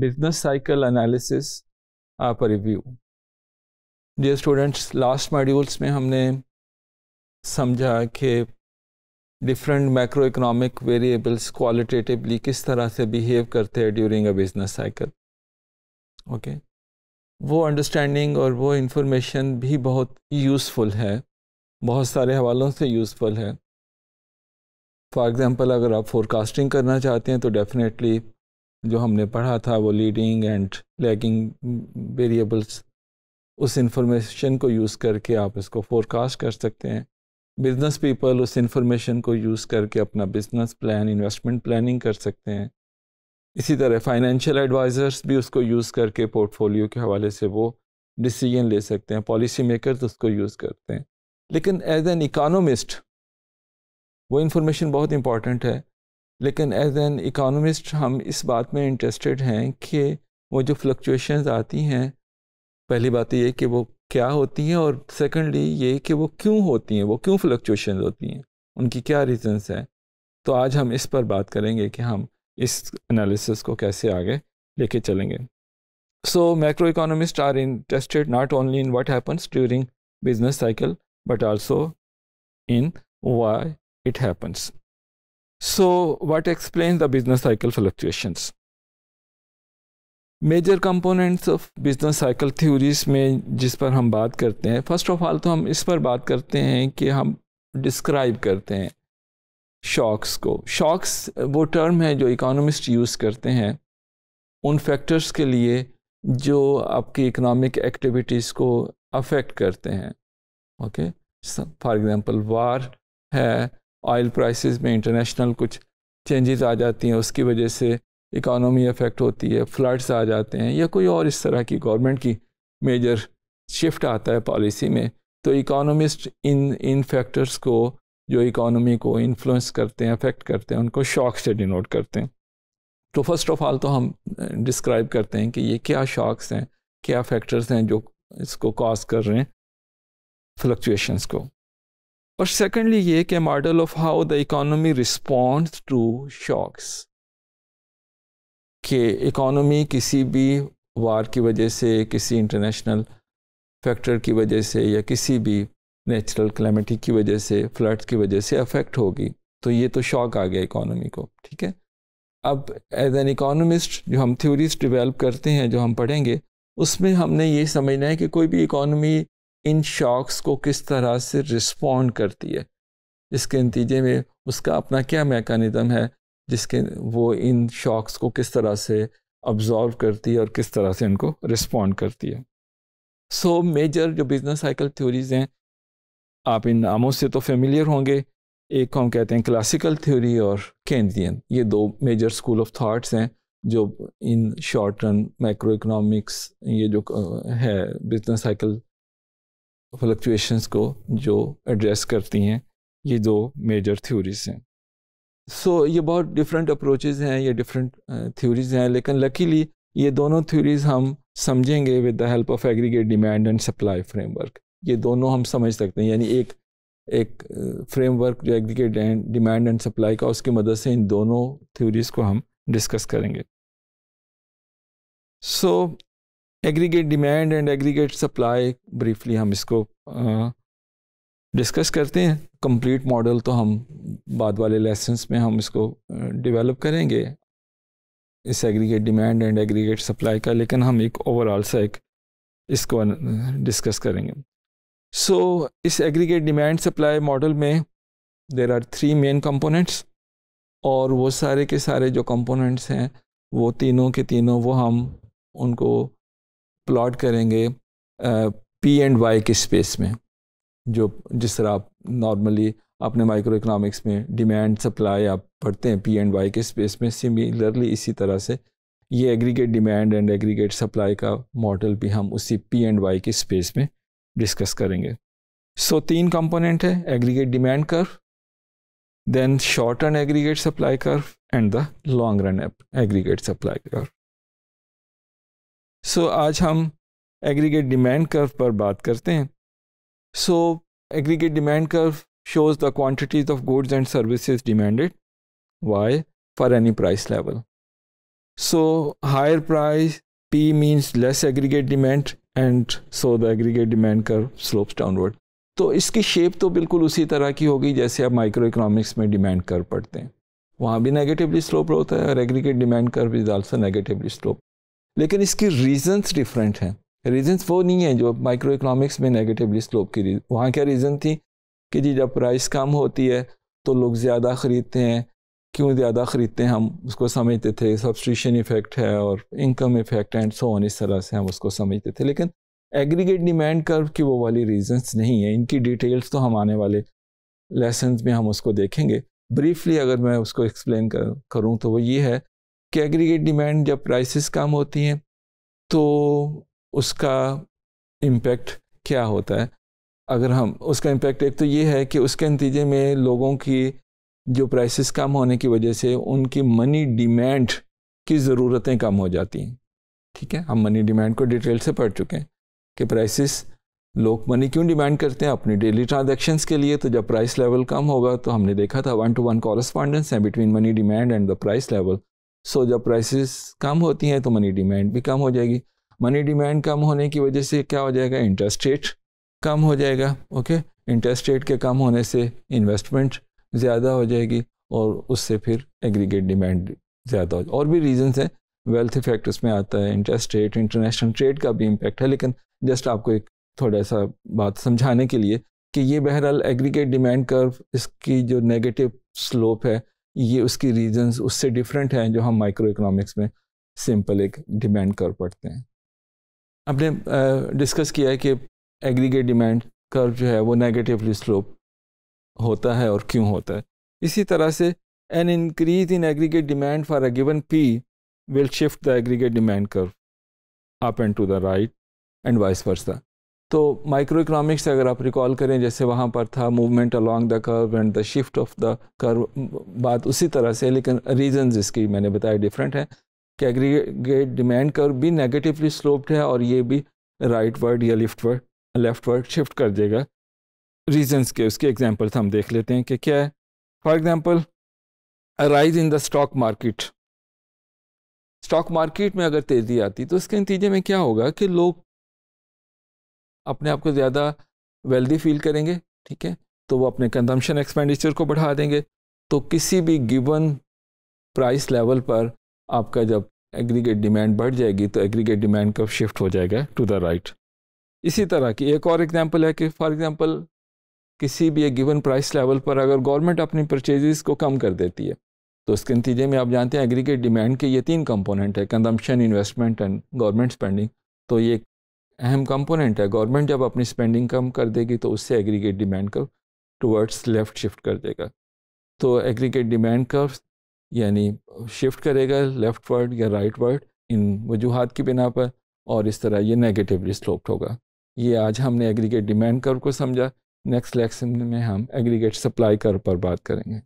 Business cycle analysis आप review review. Students last modules में हमने समझा कि different macro economic variables qualitatively किस तरह से बिहेव करते हैं during a business cycle okay वो अंडरस्टैंडिंग और वो इंफॉर्मेशन भी बहुत यूज़फुल है बहुत सारे हवालों से यूज़फुल है फॉर एग्ज़ाम्पल अगर आप फोरकास्टिंग करना चाहते हैं तो डेफिनेटली जो हमने पढ़ा था वो लीडिंग एंड लैगिंग वेरिएबल्स उस इंफॉर्मेशन को यूज़ करके आप इसको फोरकास्ट कर सकते हैं बिजनेस पीपल उस इंफॉर्मेशन को यूज़ करके अपना बिजनेस प्लान इन्वेस्टमेंट प्लानिंग कर सकते हैं इसी तरह फाइनेंशियल एडवाइज़र्स भी उसको यूज़ करके पोर्टफोलियो के हवाले से वो डिसीजन ले सकते हैं पॉलिसी मेकर तो उसको यूज़ करते हैं लेकिन एज एन इकानमिस्ट वो इंफॉर्मेशन बहुत इंपॉर्टेंट है लेकिन एज एन इकोनॉमिस्ट हम इस बात में इंटरेस्टेड हैं कि वो जो फ्लक्चुएशंस आती हैं पहली बात तो ये कि वो क्या होती हैं और सेकेंडली ये कि वो क्यों होती हैं वो क्यों फ्लक्चुएशन होती हैं उनकी क्या रीज़न्स हैं तो आज हम इस पर बात करेंगे कि हम इस एनालिसिस को कैसे आगे लेके चलेंगे so macro economists are interested not only in what happens during business cycle but also in why it happens So what explains the business cycle fluctuations? Major components of business cycle theories में जिस पर हम बात करते हैं first of all तो हम इस पर बात करते हैं कि हम डिस्क्राइब करते हैं शॉक्स को शॉक्स वो टर्म है जो इकोनॉमिस्ट यूज़ करते हैं उन फैक्टर्स के लिए जो आपकी इकोनॉमिक एक्टिविटीज़ को अफेक्ट करते हैं ओके फॉर एग्जांपल वार है ऑयल प्राइसेस में इंटरनेशनल कुछ चेंजेस आ जाती हैं उसकी वजह से इकानमी अफेक्ट होती है फ्लड्स आ जाते हैं या कोई और इस तरह की गवर्नमेंट की मेजर शिफ्ट आता है पॉलिसी में तो इकोनॉमिस्ट इन इन फैक्टर्स को जो इकोनॉमी को इन्फ्लुएंस करते हैं अफेक्ट करते हैं उनको शॉक से डिनोट करते हैं तो फर्स्ट ऑफ ऑल तो हम डिस्क्राइब करते हैं कि ये क्या शॉक्स हैं क्या फैक्टर्स हैं जो इसको कॉज कर रहे हैं फ्लक्चुएशंस को और सेकेंडली ये कि model of how the economy respond to shocks कि इकोनॉमी किसी भी वार की वजह से किसी इंटरनेशनल फैक्टर की वजह से या किसी भी नेचुरल क्लाइमेटिक की वजह से फ्लड्स की वजह से अफेक्ट होगी तो ये तो शॉक आ गया इकोनॉमी को ठीक है अब एज एन इकोनॉमिस्ट जो हम थ्योरीज डिवेल्प करते हैं जो हम पढ़ेंगे उसमें हमने ये समझना है कि कोई भी इकोनॉमी इन शॉक्स को किस तरह से रिस्पॉन्ड करती है इसके नतीजे में उसका अपना क्या मेकानिज़म है जिसके वो इन शॉक्स को किस तरह से अब्जॉर्व करती है और किस तरह से उनको रिस्पॉन्ड करती है सो so, मेजर जो बिज़नेस साइकिल थ्योरीज़ हैं आप इन नामों से तो फेमिलियर होंगे एक को हम कहते हैं क्लासिकल थ्योरी और केंद्रियन ये दो मेजर स्कूल ऑफ थाट्स हैं जो in short run micro economics ये जो है बिजनेस साइकिल फ्लक्चुएशंस को जो एड्रेस करती हैं ये दो मेजर थ्योरीज हैं सो so, ये बहुत डिफरेंट अप्रोचेज हैं ये डिफरेंट थ्योरीज हैं लेकिन लकीली ये दोनों थ्योरीज हम समझेंगे with the help of aggregate demand and supply framework ये दोनों हम समझ सकते हैं यानी एक एक फ्रेमवर्क जो aggregate and demand and supply का उसकी मदद से इन दोनों थ्योरीज को हम डिस्कस करेंगे so so, aggregate demand and aggregate supply briefly हम इसको डिस्कस करते हैं कंप्लीट मॉडल तो हम बाद वाले लेसन्स में हम इसको डिवेलप करेंगे इस aggregate demand and aggregate supply का लेकिन हम एक ओवरऑल सा एक इसको डिस्कस करेंगे सो so, इस एग्रीगेट डिमांड सप्लाई मॉडल में there are three main components और वो सारे के सारे जो कंपोनेंट्स हैं वो तीनों के तीनों वो हम उनको प्लॉट करेंगे पी एंड वाई के स्पेस में जो जिस तरह आप नॉर्मली अपने माइक्रो इकोनॉमिक्स में डिमांड सप्लाई आप पढ़ते हैं पी एंड वाई के स्पेस में सिमिलरली इसी तरह से ये aggregate demand and aggregate supply का मॉडल भी हम उसी पी एंड वाई के स्पेस में डिस्कस करेंगे सो so, तीन कंपोनेंट है aggregate demand curve then short run aggregate supply curve and the long run aggregate supply curve so so, आज हम एग्रीगेट डिमांड कर्व पर बात करते हैं so aggregate demand curve shows the quantities of goods and services demanded Y for any price level so higher price P means less aggregate demand and so the aggregate demand curve slopes downward तो इसकी shape तो बिल्कुल उसी तरह की होगी जैसे आप माइक्रो इकोनॉमिक्स में डिमांड कर पढ़ते हैं वहाँ भी नेगेटिवली स्लोप होता है और aggregate demand curve is also negatively slope लेकिन इसकी रीजंस डिफरेंट हैं रीजंस वो नहीं है जो माइक्रो इकोनॉमिक्स में नेगेटिवली स्लोप की रीजन वहाँ क्या रीज़न थी कि जी जब प्राइस कम होती है तो लोग ज़्यादा ख़रीदते हैं क्यों ज़्यादा ख़रीदते हैं हम उसको समझते थे सब्सट्रीशन इफ़ेक्ट है और income effect and so on इस तरह से हम उसको समझते थे लेकिन एग्रीगेट डिमांड कर्व की वो वाली रीजंस नहीं है इनकी डिटेल्स तो हम आने वाले लेसन में हम उसको देखेंगे ब्रीफली अगर मैं उसको एक्सप्लेन कर करूँ तो वो ये है कि एग्रीगेट डिमांड जब प्राइसेस कम होती हैं तो उसका इम्पेक्ट क्या होता है अगर हम उसका इम्पेक्ट एक तो ये है कि उसके नतीजे में लोगों की जो प्राइसेस कम होने की वजह से उनकी मनी डिमांड की ज़रूरतें कम हो जाती हैं ठीक है हम मनी डिमांड को डिटेल से पढ़ चुके हैं कि प्राइसेस लोग मनी क्यों डिमांड करते हैं अपनी डेली ट्रांजेक्शन के लिए तो जब प्राइस लेवल कम होगा तो हमने देखा था वन टू वन कॉरस्पॉन्डेंस है between money demand and the price level so जब प्राइसेस कम होती हैं तो मनी डिमांड भी कम हो जाएगी मनी डिमांड कम होने की वजह से क्या हो जाएगा इंटरेस्ट रेट कम हो जाएगा ओके इंटरेस्ट रेट के कम होने से इन्वेस्टमेंट ज़्यादा हो जाएगी और उससे फिर एग्रीगेट डिमांड ज़्यादा हो जाएगी और भी रीजंस हैं वेल्थ इफेक्ट उसमें आता है इंटरेस्ट रेट इंटरनेशनल ट्रेड का भी इम्पेक्ट है लेकिन जस्ट आपको एक थोड़ा सा बात समझाने के लिए कि ये बहरहाल एग्रीगेट डिमांड कर्व इसकी जो नेगेटिव स्लोप है ये उसकी रीजंस उससे डिफरेंट हैं जो हम माइक्रो इकोनॉमिक्स में सिंपल एक डिमांड कर पड़ते हैं हमने डिस्कस किया है कि एग्रीगेट डिमांड कर्व जो है वो नेगेटिवली स्लोप होता है और क्यों होता है इसी तरह से an increase in aggregate demand for a given P will shift the aggregate demand curve up and to the right and vice versa तो माइक्रो इकोनॉमिक्स से अगर आप रिकॉल करें जैसे वहाँ पर था movement along the curve and the shift of the curve बात उसी तरह से लेकिन रीजंस इसकी मैंने बताया डिफरेंट है कि एग्रीगेट डिमांड कर्व भी नेगेटिवली स्लोप्ड है और ये भी राइट वर्ड या leftward leftward shift कर देगा रीज़न्स के उसके एग्जाम्पल्स हम देख लेते हैं कि क्या है for example rise in the stock market stock market में अगर तेज़ी आती तो उसके नतीजे में क्या होगा कि लोग अपने आप को ज़्यादा वेल्दी फील करेंगे ठीक है तो वो अपने कंजम्पशन एक्सपेंडिचर को बढ़ा देंगे तो किसी भी गिवन प्राइस लेवल पर आपका जब एग्रीगेट डिमांड बढ़ जाएगी तो एग्रीगेट डिमांड का शिफ्ट हो जाएगा टू द राइट इसी तरह की एक और एग्जांपल है कि फॉर एग्जांपल किसी भी एक गिवन प्राइस लेवल पर अगर गवर्नमेंट अपनी परचेजेस को कम कर देती है तो उसके नतीजे में आप जानते हैं एग्रीगेट डिमांड के ये तीन कंपोनेंट है consumption investment and government spending तो ये अहम कंपोनेंट है गवर्नमेंट जब अपनी स्पेंडिंग कम कर देगी तो उससे aggregate demand curve towards left shift कर देगा तो एग्रीगेट डिमांड कर्व यानी शिफ्ट करेगा लेफ़्ट वर्ड या राइट वर्ड इन वजूहत की बिना पर और इस तरह ये नेगेटिवली स्लोप्ड होगा ये आज हमने एग्रीगेट डिमांड कर्व को समझा नेक्स्ट लेक्शन में हम एग्रीगेट सप्लाई कर्व पर बात करेंगे